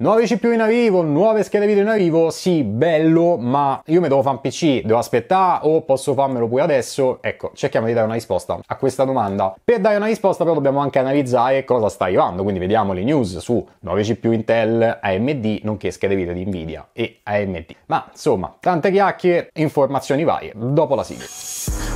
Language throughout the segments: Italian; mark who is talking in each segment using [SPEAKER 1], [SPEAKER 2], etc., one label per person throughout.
[SPEAKER 1] Nuove CPU in arrivo, nuove schede video in arrivo, sì, bello, ma io mi devo fare un PC, devo aspettare o posso farmelo pure adesso? Ecco, cerchiamo di dare una risposta a questa domanda. Per dare una risposta però dobbiamo anche analizzare cosa sta arrivando, quindi vediamo le news su nuove CPU Intel, AMD, nonché schede video di Nvidia e AMD. Ma insomma, tante chiacchiere, informazioni varie, dopo la sigla.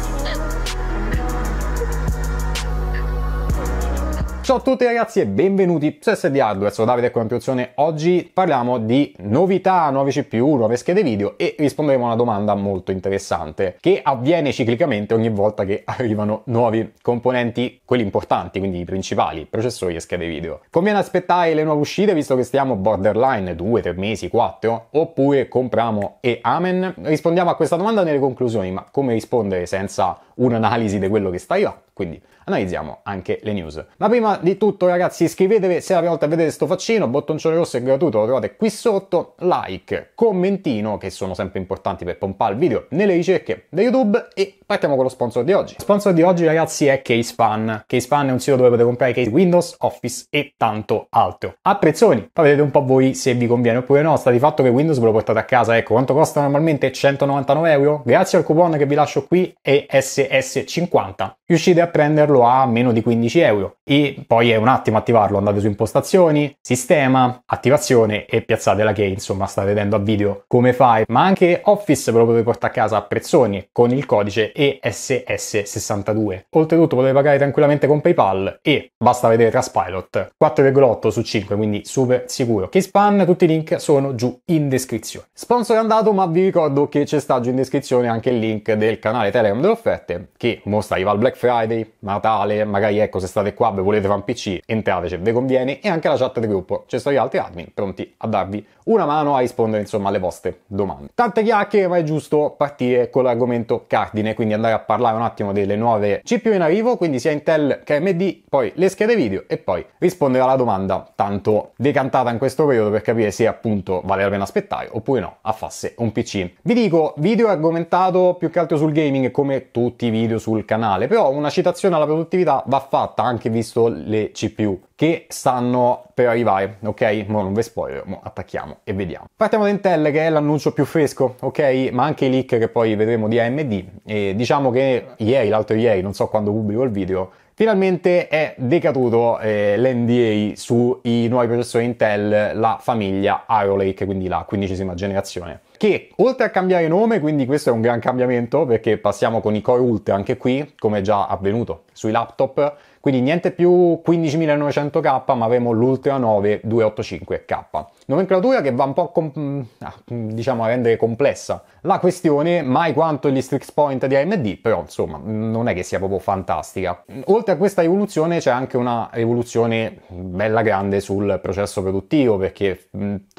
[SPEAKER 1] Ciao a tutti ragazzi e benvenuti su SD Hardware, sono Davide con Ampiuzione. Oggi parliamo di novità, nuovi CPU, nuove schede video e risponderemo a una domanda molto interessante che avviene ciclicamente ogni volta che arrivano nuovi componenti, quelli importanti, quindi i principali, processori e schede video. Conviene aspettare le nuove uscite visto che stiamo borderline 2, 3 mesi, 4 oppure compriamo e amen? Rispondiamo a questa domanda nelle conclusioni, ma come rispondere senza un'analisi di quello che stai là. quindi analizziamo anche le news. Ma prima di tutto ragazzi iscrivetevi se è la prima volta che vedete sto faccino, bottoncino rosso è gratuito, lo trovate qui sotto, like, commentino che sono sempre importanti per pompare il video nelle ricerche di YouTube e partiamo con lo sponsor di oggi. Lo sponsor di oggi ragazzi è CaseFan, CaseFan è un sito dove potete comprare case Windows, Office e tanto altro. A prezzoni, poi vedete un po' voi se vi conviene oppure no, sta di fatto che Windows ve lo portate a casa, ecco quanto costa normalmente 199 euro, grazie al coupon che vi lascio qui ESE S50. Riuscite a prenderlo a meno di 15 euro e poi è un attimo attivarlo, andate su impostazioni, sistema, attivazione e piazzate la key, insomma state vedendo a video come fai, ma anche Office ve lo potete portare a casa a prezzoni con il codice ESS62. Oltretutto potete pagare tranquillamente con PayPal e basta vedere Traspilot, 4,8 su 5, quindi super sicuro. Keyspan, tutti i link sono giù in descrizione. Sponsor è andato, ma vi ricordo che c'è stato in descrizione anche il link del canale Telegram delle offerte 7 che mostra arriva il Black Friday, Natale, magari ecco se state qua e volete fare un PC entrateci, vi conviene e anche la chat del gruppo, ci sono gli altri admin pronti a darvi una mano a rispondere insomma alle vostre domande. Tante chiacchiere ma è giusto partire con l'argomento cardine, quindi andare a parlare un attimo delle nuove CPU in arrivo, quindi sia Intel che AMD, poi le schede video e poi rispondere alla domanda tanto decantata in questo periodo per capire se appunto vale la pena aspettare oppure no a fasse un PC. Vi dico, video argomentato più che altro sul gaming come tutti tutti i video sul canale, però una citazione alla produttività va fatta anche visto le CPU che stanno per arrivare, ok? Mo non ve spoiler, mo attacchiamo e vediamo. Partiamo da Intel che è l'annuncio più fresco, ok? Ma anche i leak che poi vedremo di AMD e diciamo che ieri, l'altro ieri, non so quando pubblico il video, Finalmente è decaduto eh, l'NDA sui nuovi processori Intel, la famiglia Arrow Lake, quindi la quindicesima generazione che oltre a cambiare nome, quindi questo è un gran cambiamento perché passiamo con i Core Ultra anche qui, come già avvenuto sui laptop, quindi niente più 15900K, ma avremo l'Ultra 9 285K nomenclatura che va un po' com- mm, ah, mm, diciamo a rendere complessa la questione, mai quanto gli strix point di AMD, però insomma mm, non è che sia proprio fantastica. Oltre a questa rivoluzione c'è anche una rivoluzione bella grande sul processo produttivo, perché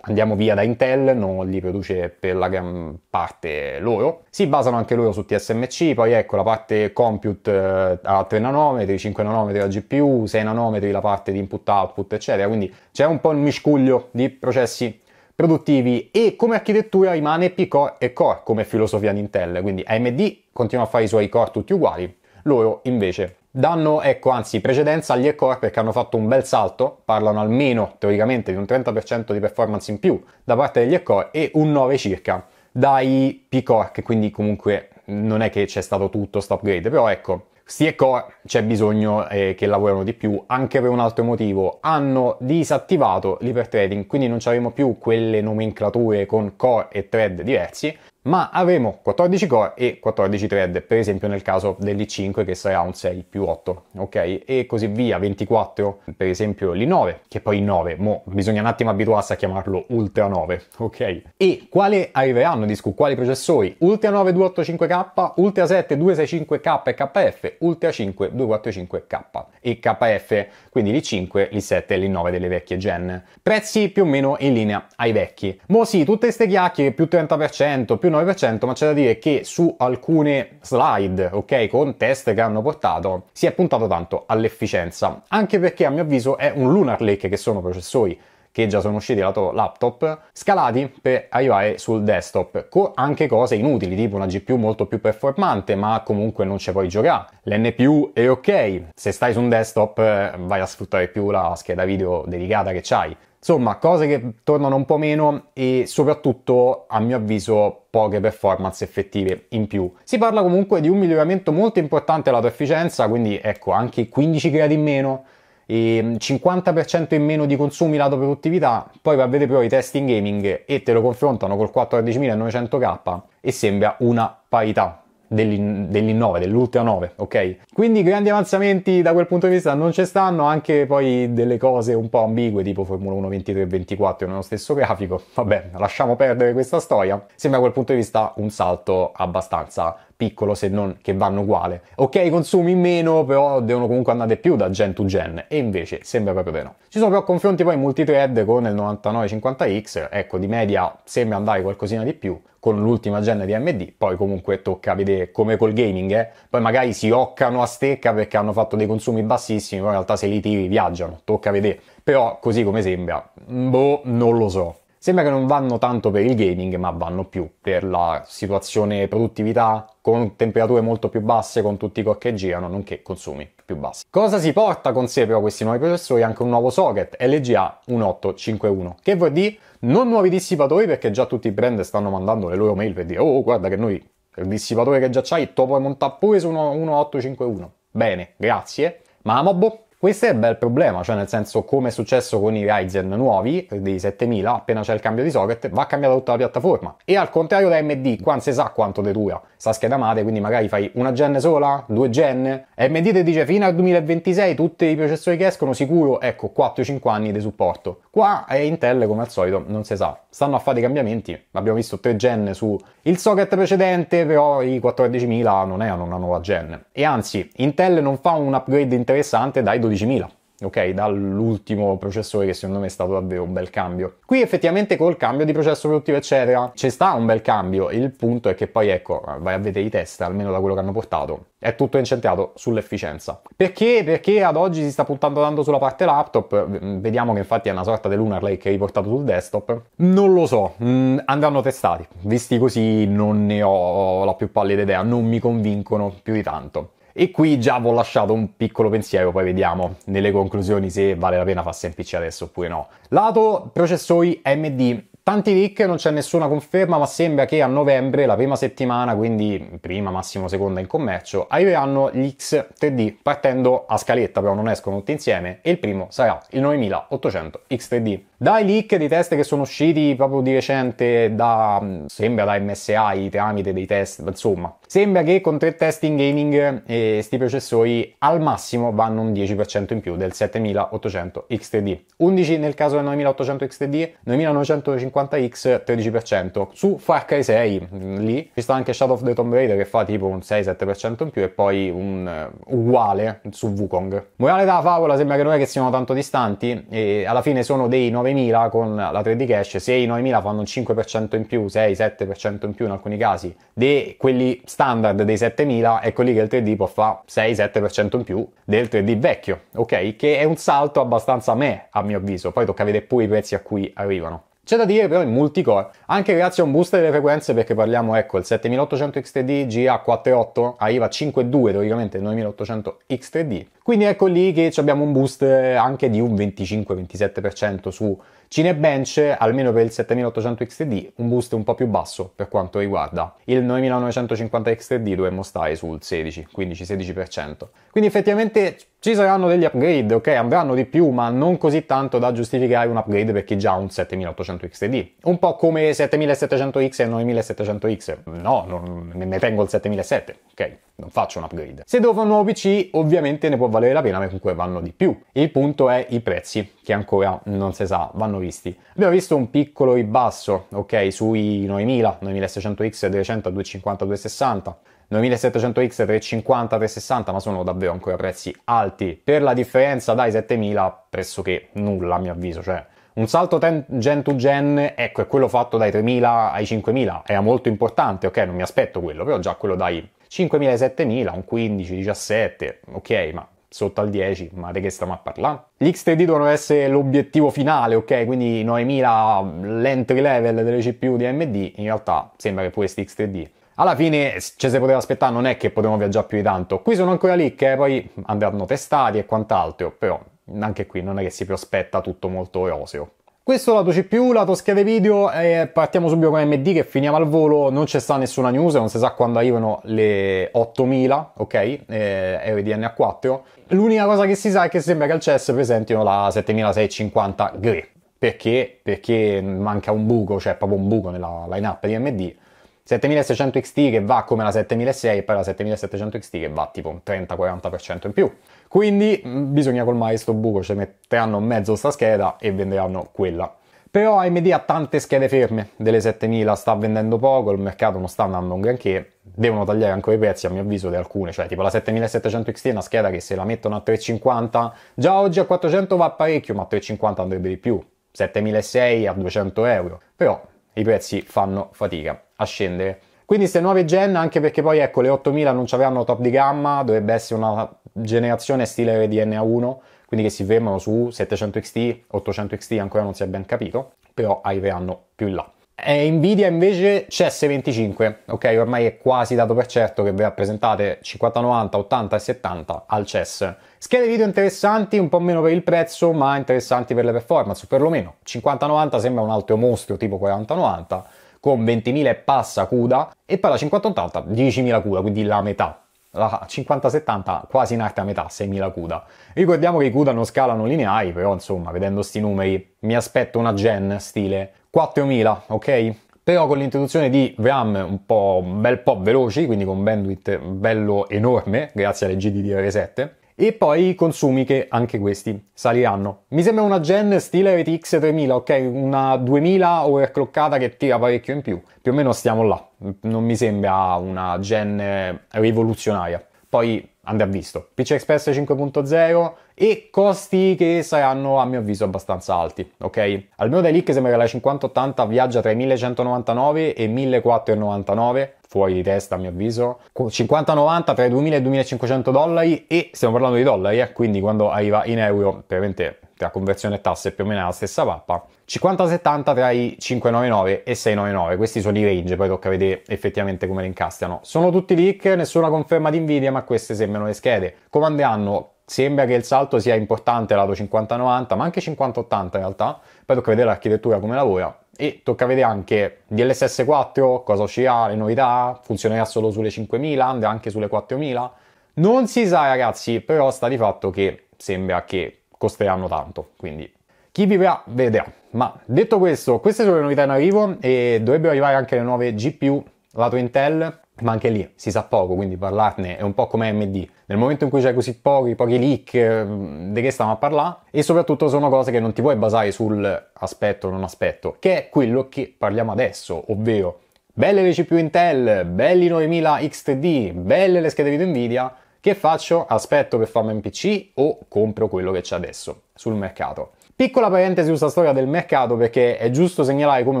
[SPEAKER 1] andiamo via da Intel, non li produce per la gran parte loro. Si basano anche loro su TSMC, poi ecco la parte compute eh, a 3 nanometri, 5 nanometri la GPU, 6 nanometri la parte di input-output, eccetera, quindi c'è un po' il miscuglio di processo processi produttivi e come architettura rimane P-Core e Core come filosofia di Intel, quindi AMD continua a fare i suoi core tutti uguali, loro invece danno, ecco, anzi precedenza agli e-core perché hanno fatto un bel salto, parlano almeno teoricamente di un 30% di performance in più da parte degli e-core e un 9 circa dai P-Core, che quindi comunque non è che c'è stato tutto questo upgrade, però ecco, Steer Core c'è bisogno eh, che lavorano di più anche per un altro motivo. Hanno disattivato l'hyperthreading, quindi non avremo più quelle nomenclature con core e thread diversi, ma avremo 14 core e 14 thread, per esempio nel caso dell'i5 che sarà un 6 più 8, ok? E così via, 24 per esempio l'i9, che poi i 9, mo bisogna un attimo abituarsi a chiamarlo Ultra 9, ok? E quale arriveranno, disco, quali processori? Ultra 9 285K, Ultra 7 265K e KF, Ultra 5 245K e KF, quindi l'i5, l'i7 e l'i9 delle vecchie gen. Prezzi più o meno in linea ai vecchi. Mo sì, tutte ste chiacchiere, più 30%, più 9%, ma c'è da dire che su alcune slide, ok, con test che hanno portato, si è puntato tanto all'efficienza, anche perché a mio avviso è un Lunar Lake che sono processori che già sono usciti lato laptop, scalati per arrivare sul desktop, con anche cose inutili, tipo una GPU molto più performante, ma comunque non ci puoi giocare. L'NPU è ok, se stai su un desktop eh, vai a sfruttare più la scheda video dedicata che hai. Insomma, cose che tornano un po' meno e soprattutto, a mio avviso, poche performance effettive in più. Si parla comunque di un miglioramento molto importante alla tua efficienza, quindi ecco, anche 15 gradi in meno e ehm, 50% in meno di consumi lato produttività, poi va a vedere però i test in gaming e te lo confrontano col 14900K e sembra una parità dell'I9, 9, ok? Quindi grandi avanzamenti da quel punto di vista non ci stanno, anche poi delle cose un po' ambigue tipo Formula 1 23 24 nello stesso grafico, vabbè lasciamo perdere questa storia, sembra a quel punto di vista un salto abbastanza piccolo se non che vanno uguali. Ok, consumi meno, però devono comunque andare più da gen to gen e invece sembra proprio di no. Ci sono però confronti poi multithread con il 9950X, ecco di media sembra andare qualcosina di più con l'ultima gen di AMD, poi comunque tocca vedere come col gaming, eh. poi magari si occano a stecca perché hanno fatto dei consumi bassissimi, poi in realtà se li tiri viaggiano, tocca vedere. Però così come sembra, mm, boh, non lo so. Sembra che non vanno tanto per il gaming, ma vanno più per la situazione produttività, con temperature molto più basse, con tutti i core che girano, nonché consumi più bassi. Cosa si porta con sé però questi nuovi processori? Anche un nuovo socket LGA 1851, che vuol dire non nuovi dissipatori perché già tutti i brand stanno mandando le loro mail per dire oh guarda che noi il dissipatore che già c'hai tu puoi montare pure su 1851. Bene, grazie, ma boh, questo è il bel problema, cioè nel senso come è successo con i Ryzen nuovi dei 7000, appena c'è il cambio di socket va cambiata tutta la piattaforma. E al contrario da AMD, qua non si sa quanto te dura sta scheda madre, quindi magari fai una gen sola, due gen. AMD ti dice fino al 2026 tutti i processori che escono sicuro, ecco 4-5 anni di supporto. Qua è Intel come al solito non si sa, stanno a fare dei cambiamenti, abbiamo visto 3 gen su il socket precedente, però i 14000 non erano una nuova gen. E anzi, Intel non fa un upgrade interessante dai 12.000. 112.000. Ok, dall'ultimo processore che secondo me è stato davvero un bel cambio. Qui effettivamente col cambio di processo produttivo eccetera ci sta un bel cambio, il punto è che poi ecco, vai a vedere i test, almeno da quello che hanno portato, è tutto incentrato sull'efficienza. Perché? Perché ad oggi si sta puntando tanto sulla parte laptop, vediamo che infatti è una sorta di Lunar Lake riportato sul desktop. Non lo so, mm, andranno testati, visti così non ne ho la più pallida idea, non mi convincono più di tanto. E qui già vi ho lasciato un piccolo pensiero, poi vediamo nelle conclusioni se vale la pena far semplice adesso oppure no. Lato processori MD. tanti leak, non c'è nessuna conferma, ma sembra che a novembre, la prima settimana, quindi prima, massimo seconda in commercio, arriveranno gli X3D partendo a scaletta, però non escono tutti insieme, e il primo sarà il 9800 X3D. Dai leak dei test che sono usciti proprio di recente da, mm, sembra da MSI, tramite dei test, insomma, sembra che con tre test in gaming questi eh, processori al massimo vanno un 10% in più del 7800 x 3 d 11 nel caso del 9800 x 3 d 9950X 13%. Su Far Cry 6, mm, lì, ci sta anche Shadow of the Tomb Raider che fa tipo un 6-7% in più e poi un uh, uguale su Wukong. Morale della favola sembra che non è che siano tanto distanti e alla fine sono dei 9 9000 con la 3D Cash, se i 9000 fanno un 5% in più, 6-7% in più in alcuni casi, di quelli standard dei 7000, ecco lì che il 3D può fare 6-7% in più del 3D vecchio, ok? Che è un salto abbastanza me, a mio avviso, poi tocca vedere pure i prezzi a cui arrivano. C'è da dire però in multicore, anche grazie a un boost delle frequenze perché parliamo ecco il 7800 XTD GA48 arriva a 5.2 teoricamente il 9800 XTD, quindi ecco lì che abbiamo un boost anche di un 25-27% su Cinebench, almeno per il 7800 XTD, un boost un po' più basso per quanto riguarda il 9950 XTD dovremmo stare sul 16, 15-16%. Quindi effettivamente ci saranno degli upgrade, ok, andranno di più, ma non così tanto da giustificare un upgrade per chi già ha un 7800 xd Un po' come 7700 X e 9700 X. No, non, ne tengo il 7700, ok? Non faccio un upgrade. Se devo fare un nuovo PC, ovviamente ne può valere la pena, ma comunque vanno di più. Il punto è i prezzi, che ancora non si sa, vanno visti. Abbiamo visto un piccolo ribasso, ok, sui 9000, 9600 X, 200, 250, 260. 9700X 350, 360, ma sono davvero ancora prezzi alti. Per la differenza dai 7000 pressoché nulla a mio avviso, cioè un salto ten- gen to gen, ecco, è quello fatto dai 3000 ai 5000, era molto importante, ok, non mi aspetto quello, però già quello dai 5000 ai 7000, un 15, 17, ok, ma sotto al 10, ma di che stiamo a parlare? Gli XTD devono essere l'obiettivo finale, ok? Quindi 9000 l'entry level delle CPU di AMD, in realtà sembra che pure questi XTD alla fine ce cioè, si poteva aspettare, non è che potevamo viaggiare più di tanto. Qui sono ancora lì che poi andranno testati e quant'altro, però anche qui non è che si prospetta tutto molto eroseo. Questo lato CPU, lato schede video, eh, partiamo subito con AMD che finiamo al volo, non c'è sta nessuna news, non si sa quando arrivano le 8000, ok, eh, RDNA 4. L'unica cosa che si sa è che sembra che al CES presentino la 7650 GRE. Perché? Perché manca un buco, cioè proprio un buco nella lineup di AMD 7600 XT che va come la 7600 e poi la 7700 XT che va tipo un 30-40% in più. Quindi mm, bisogna colmare questo buco, cioè metteranno mezzo sta scheda e venderanno quella. Però AMD ha tante schede ferme, delle 7000 sta vendendo poco, il mercato non sta andando un granché, devono tagliare ancora i prezzi a mio avviso di alcune, cioè tipo la 7700 XT è una scheda che se la mettono a 350, già oggi a 400 va parecchio, ma a 350 andrebbe di più, 7600 a 200 euro, però i prezzi fanno fatica a scendere. Quindi queste nuove gen, anche perché poi ecco le 8000 non avranno top di gamma, dovrebbe essere una generazione stile RDNA 1, quindi che si fermano su 700 XT, 800 XT ancora non si è ben capito, però arriveranno più in là. E Nvidia invece c'è S25, ok? Ormai è quasi dato per certo che verrà presentate 90, 80 e 70 al CES. Schede video interessanti, un po' meno per il prezzo, ma interessanti per le performance, perlomeno. 50, 90 sembra un altro mostro tipo 40, 90, con 20.000 e passa CUDA, e poi la 50, 80, 10.000 CUDA, quindi la metà. La 50-70 quasi in arte a metà, 6.000 CUDA. Ricordiamo che i CUDA non scalano lineari, però insomma, vedendo sti numeri, mi aspetto una gen stile 4000, ok? Però con l'introduzione di RAM un, po', un bel po' veloci, quindi con bandwidth bello enorme, grazie alle GDDR7, e poi i consumi che anche questi saliranno. Mi sembra una gen stile RTX 3000, ok? Una 2000 overclockata che tira parecchio in più. Più o meno stiamo là. Non mi sembra una gen rivoluzionaria. Poi andrà visto. PC Express 5.0 e costi che saranno a mio avviso abbastanza alti, ok? Almeno dai leak sembra che la 5080 viaggia tra i 1199 e i 1499 fuori di testa a mio avviso 50-90 tra i 2000 e i 2500 dollari e stiamo parlando di dollari eh? quindi quando arriva in euro veramente tra conversione e tasse più o meno la stessa mappa. 50-70 tra i 599 e 699, questi sono i range, poi tocca vedere effettivamente come le incastiano. Sono tutti leak, nessuna conferma di Nvidia, ma queste sembrano le schede. Come andranno? Sembra che il salto sia importante lato 50-90, ma anche 50-80 in realtà, poi tocca vedere l'architettura come lavora e tocca vedere anche DLSS 4, cosa uscirà, le novità, funzionerà solo sulle 5000, andrà anche sulle 4000. Non si sa ragazzi, però sta di fatto che sembra che costeranno tanto, quindi chi vivrà vedrà. Ma detto questo, queste sono le novità in arrivo e dovrebbero arrivare anche le nuove GPU lato Intel, ma anche lì si sa poco, quindi parlarne è un po' come AMD. Nel momento in cui c'è così pochi, pochi leak, eh, di che stiamo a parlare? E soprattutto sono cose che non ti puoi basare sul aspetto o non aspetto, che è quello che parliamo adesso, ovvero belle le CPU Intel, belli 9000 X3D, belle le schede video Nvidia, che faccio? Aspetto che fa un PC o compro quello che c'è adesso sul mercato? Piccola parentesi sulla storia del mercato perché è giusto segnalare come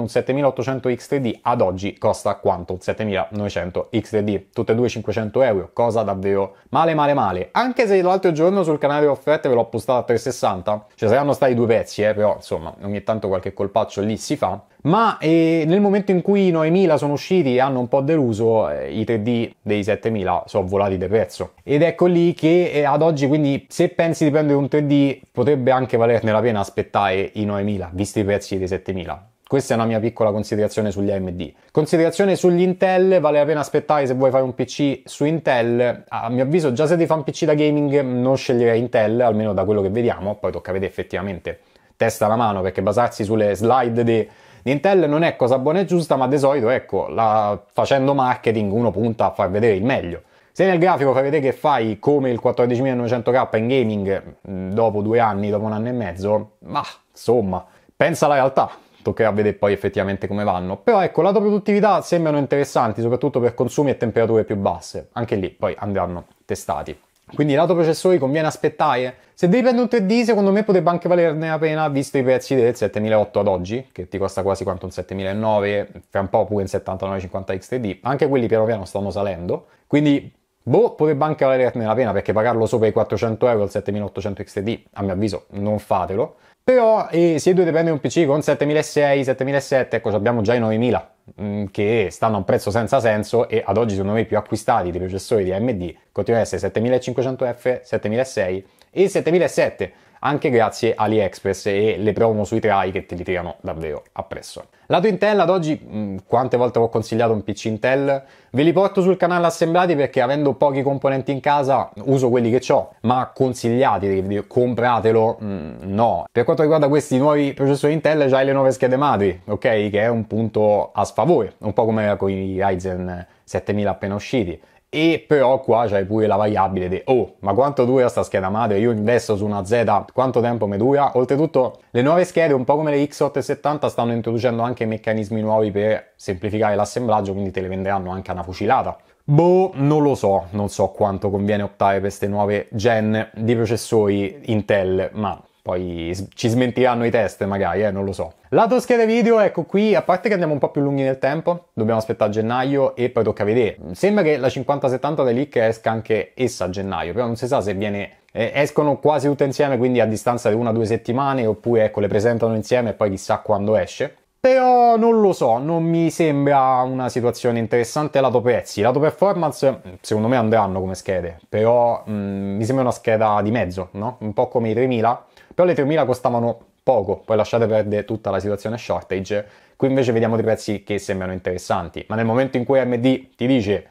[SPEAKER 1] un 7800 X3D ad oggi costa quanto? 7900 X3D, tutte e due 500 euro, cosa davvero male male male. Anche se l'altro giorno sul canale offerte ve l'ho postato a 360, ci saranno stati due pezzi, eh, però insomma ogni tanto qualche colpaccio lì si fa. Ma eh, nel momento in cui i 9000 sono usciti e hanno un po' deluso, eh, i 3D dei 7000 sono volati di prezzo. Ed ecco lì che eh, ad oggi quindi se pensi di prendere un 3D potrebbe anche valerne la pena aspettare i 9000, visti i prezzi dei 7000. Questa è una mia piccola considerazione sugli AMD. Considerazione sugli Intel, vale la pena aspettare se vuoi fare un PC su Intel. A mio avviso, già se devi fare un PC da gaming, non sceglierei Intel, almeno da quello che vediamo, poi tocca vedere effettivamente testa alla mano, perché basarsi sulle slide di, di Intel non è cosa buona e giusta, ma di solito, ecco, la, facendo marketing uno punta a far vedere il meglio. Se nel grafico fai vedere che fai come il 14900K in gaming mm, dopo due anni, dopo un anno e mezzo, ma insomma, pensa alla realtà. Toccherà vedere poi effettivamente come vanno. Però ecco, lato produttività sembrano interessanti, soprattutto per consumi e temperature più basse. Anche lì poi andranno testati. Quindi lato processori conviene aspettare? Se devi prendere un 3D secondo me potrebbe anche valerne la pena visto i prezzi del 7008 ad oggi che ti costa quasi quanto un 7009 fra un po' pure un 7950X3D anche quelli piano piano stanno salendo quindi Boh, potrebbe anche valerne la pena perché pagarlo sopra i 400 euro il 7800 XTD, a mio avviso, non fatelo. Però eh, se dovete prendere un PC con 7600, 7700, ecco, abbiamo già i 9000 mm, che stanno a un prezzo senza senso e ad oggi secondo me i più acquistati dei processori di AMD continuano ad essere 7500F, 7600 e 7700 anche grazie AliExpress e le promo sui try che te li tirano davvero appresso. Lato Intel ad oggi, mm, quante volte ho consigliato un PC Intel? Ve li porto sul canale assemblati perché avendo pochi componenti in casa uso quelli che ho, ma consigliatevi, compratelo, mm, no. Per quanto riguarda questi nuovi processori Intel, hai le nuove schede madri, ok? Che è un punto a sfavore, un po' come con i Ryzen 7000 appena usciti e però qua c'è pure la variabile di oh ma quanto dura sta scheda madre io investo su una Z quanto tempo mi dura oltretutto le nuove schede un po' come le X870 stanno introducendo anche meccanismi nuovi per semplificare l'assemblaggio quindi te le venderanno anche a una fucilata Boh, non lo so, non so quanto conviene optare per queste nuove gen di processori Intel, ma poi ci smentiranno i test magari, eh, non lo so. Lato schede video, ecco qui, a parte che andiamo un po' più lunghi nel tempo, dobbiamo aspettare gennaio e poi tocca vedere. Sembra che la 5070 Relic esca anche essa a gennaio, però non si sa se viene eh, escono quasi tutte insieme, quindi a distanza di una o due settimane, oppure ecco, le presentano insieme e poi chissà quando esce. Però non lo so, non mi sembra una situazione interessante lato prezzi. Lato performance, secondo me andranno come schede, però mh, mm, mi sembra una scheda di mezzo, no? Un po' come i 3000, però le 3.000 costavano poco, poi lasciate perdere tutta la situazione shortage. Qui invece vediamo dei prezzi che sembrano interessanti, ma nel momento in cui AMD ti dice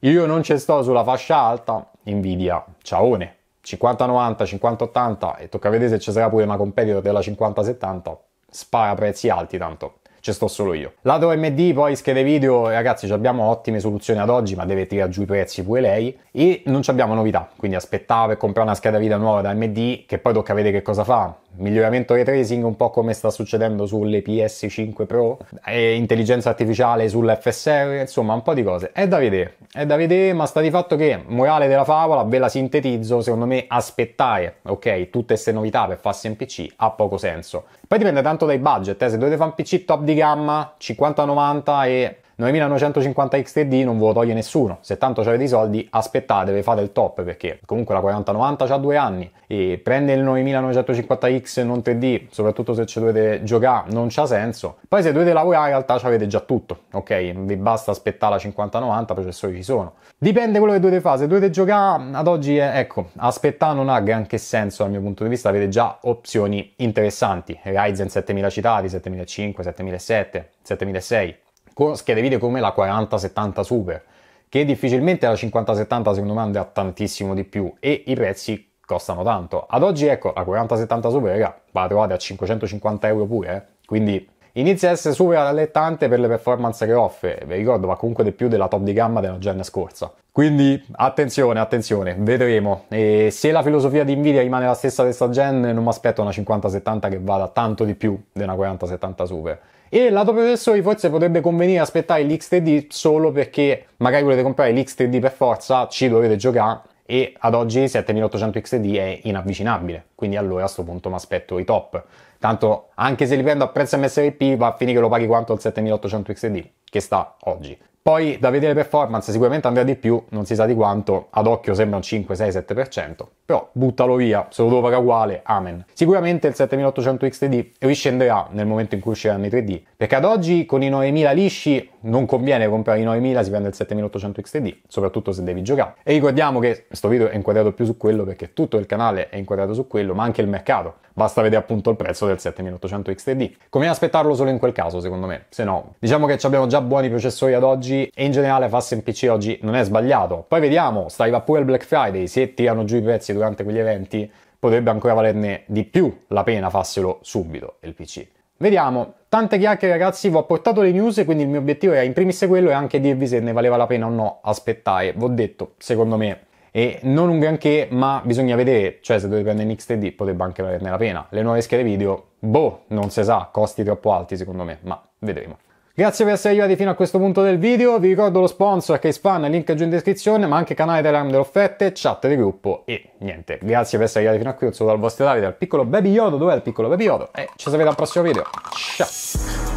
[SPEAKER 1] io non ci sto sulla fascia alta, Nvidia, ciaone, 50-80 e tocca vedere se ci sarà pure una competitor della 50-70, spara prezzi alti tanto ci sto solo io. Lato AMD poi schede video, ragazzi, abbiamo ottime soluzioni ad oggi, ma deve tirare giù i prezzi pure lei e non abbiamo novità, quindi aspettavo per comprare una scheda video nuova da AMD che poi tocca vedere che cosa fa miglioramento ray tracing un po' come sta succedendo sulle PS5 Pro, intelligenza artificiale sull'FSR, insomma un po' di cose. È da vedere, è da vedere, ma sta di fatto che, morale della favola, ve la sintetizzo, secondo me aspettare, ok, tutte queste novità per farsi in PC ha poco senso. Poi dipende tanto dai budget, eh, se dovete fare un PC top di gamma, 50-90 e 9950 XTD non ve lo toglie nessuno, se tanto avete i soldi aspettatevi, fate il top perché comunque la 4090 ha due anni e prendere il 9950X non 3D, soprattutto se ci dovete giocare, non c'ha senso. Poi se dovete lavorare in realtà avete già tutto, ok? Vi basta aspettare la 5090, i processori ci sono. Dipende quello che dovete fare, se dovete giocare ad oggi, eh, ecco, aspettare non ha granché senso dal mio punto di vista, avete già opzioni interessanti, Ryzen 7000 citati, 7500, 7007, 7006 con schede video come la 4070 Super, che difficilmente la 5070 secondo me andrà tantissimo di più e i prezzi costano tanto. Ad oggi ecco la 4070 Super, raga, la trovate a 550 euro pure, eh? quindi inizia a essere super allettante per le performance che offre, vi ricordo va comunque di più della top di gamma della gen scorsa. Quindi attenzione, attenzione, vedremo. E se la filosofia di Nvidia rimane la stessa di questa gen, non mi aspetto una 5070 che vada tanto di più di una 4070 Super. E lato processori forse potrebbe convenire aspettare l'XTD solo perché magari volete comprare l'XTD per forza, ci dovete giocare e ad oggi il 7800 XTD è inavvicinabile, quindi allora a questo punto mi aspetto i top. Tanto anche se li prendo a prezzo MSRP va a finire che lo paghi quanto il 7800 XTD, che sta oggi. Poi da vedere performance sicuramente andrà di più, non si sa di quanto, ad occhio sembra un 5, 6, 7%, però buttalo via, se lo devo pagare uguale, amen. Sicuramente il 7800 XTD riscenderà nel momento in cui usciranno i 3D, perché ad oggi con i 9000 lisci non conviene comprare i 9000, si prende il 7800 XTD, soprattutto se devi giocare. E ricordiamo che questo video è inquadrato più su quello perché tutto il canale è inquadrato su quello, ma anche il mercato. Basta vedere appunto il prezzo del 7800 XTD. Conviene aspettarlo solo in quel caso, secondo me. Se no, diciamo che abbiamo già buoni processori ad oggi e in generale farsi un PC oggi non è sbagliato. Poi vediamo, stai va pure il Black Friday, se tirano giù i prezzi durante quegli eventi, potrebbe ancora valerne di più la pena farselo subito il PC. Vediamo, tante chiacchiere ragazzi, vi ho portato le news, quindi il mio obiettivo era in primis quello e anche dirvi se ne valeva la pena o no aspettare, vi ho detto, secondo me, e non un granché, ma bisogna vedere, cioè se dovete prendere NX3D potrebbe anche valerne la pena. Le nuove schede video, boh, non si sa, costi troppo alti secondo me, ma vedremo. Grazie per essere arrivati fino a questo punto del video, vi ricordo lo sponsor che span, link giù in descrizione, ma anche canale Telegram delle offerte, chat di gruppo e niente. Grazie per essere arrivati fino a qui, un saluto dal vostro Davide, dal piccolo Baby Yoda, dov'è il piccolo Baby Yoda? E eh, ci sapete al prossimo video, ciao!